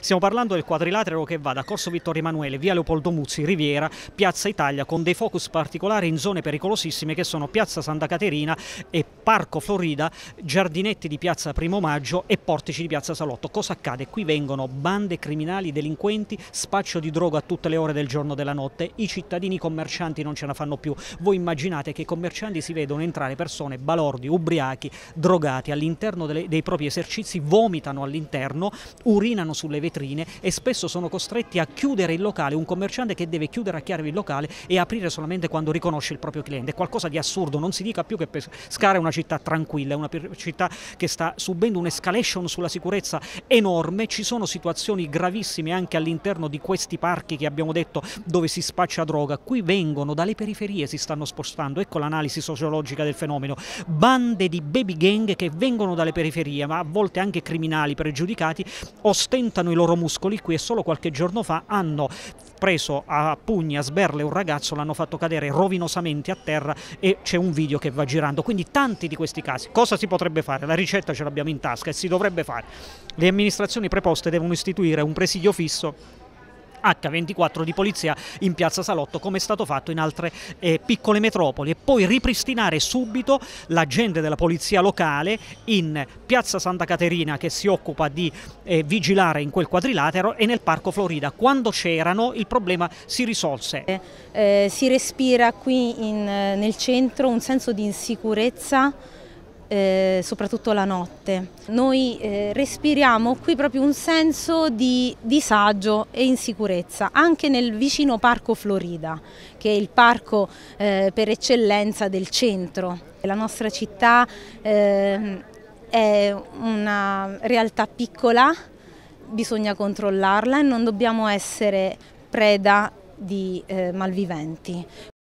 Stiamo parlando del quadrilatero che va da Corso Vittorio Emanuele, via Leopoldo Muzzi, Riviera, Piazza Italia, con dei focus particolari in zone pericolosissime che sono Piazza Santa Caterina e Parco Florida, giardinetti di Piazza Primo Maggio e portici di Piazza Salotto. Cosa accade? Qui vengono bande criminali, delinquenti, spaccio di droga a tutte le ore del giorno e della notte, i cittadini commercianti non ce la fanno più. Voi immaginate che i commercianti si vedono entrare persone balordi, ubriachi, drogati all'interno dei propri esercizi, vomitano all'interno, urinano sulle vetture vetrine e spesso sono costretti a chiudere il locale, un commerciante che deve chiudere a chiave il locale e aprire solamente quando riconosce il proprio cliente, è qualcosa di assurdo, non si dica più che Pescara è una città tranquilla, è una città che sta subendo un'escalation sulla sicurezza enorme, ci sono situazioni gravissime anche all'interno di questi parchi che abbiamo detto dove si spaccia droga, qui vengono dalle periferie, si stanno spostando, ecco l'analisi sociologica del fenomeno, bande di baby gang che vengono dalle periferie, ma a volte anche criminali pregiudicati, ostentano i loro muscoli qui e solo qualche giorno fa hanno preso a pugni, a sberle un ragazzo, l'hanno fatto cadere rovinosamente a terra e c'è un video che va girando. Quindi tanti di questi casi. Cosa si potrebbe fare? La ricetta ce l'abbiamo in tasca e si dovrebbe fare. Le amministrazioni preposte devono istituire un presidio fisso H24 di polizia in piazza Salotto come è stato fatto in altre eh, piccole metropoli e poi ripristinare subito l'agente della polizia locale in piazza Santa Caterina che si occupa di eh, vigilare in quel quadrilatero e nel parco Florida. Quando c'erano il problema si risolse. Eh, eh si respira qui in, eh, nel centro un senso di insicurezza eh, soprattutto la notte. Noi eh, respiriamo qui proprio un senso di disagio e insicurezza, anche nel vicino Parco Florida, che è il parco eh, per eccellenza del centro. La nostra città eh, è una realtà piccola, bisogna controllarla e non dobbiamo essere preda di eh, malviventi.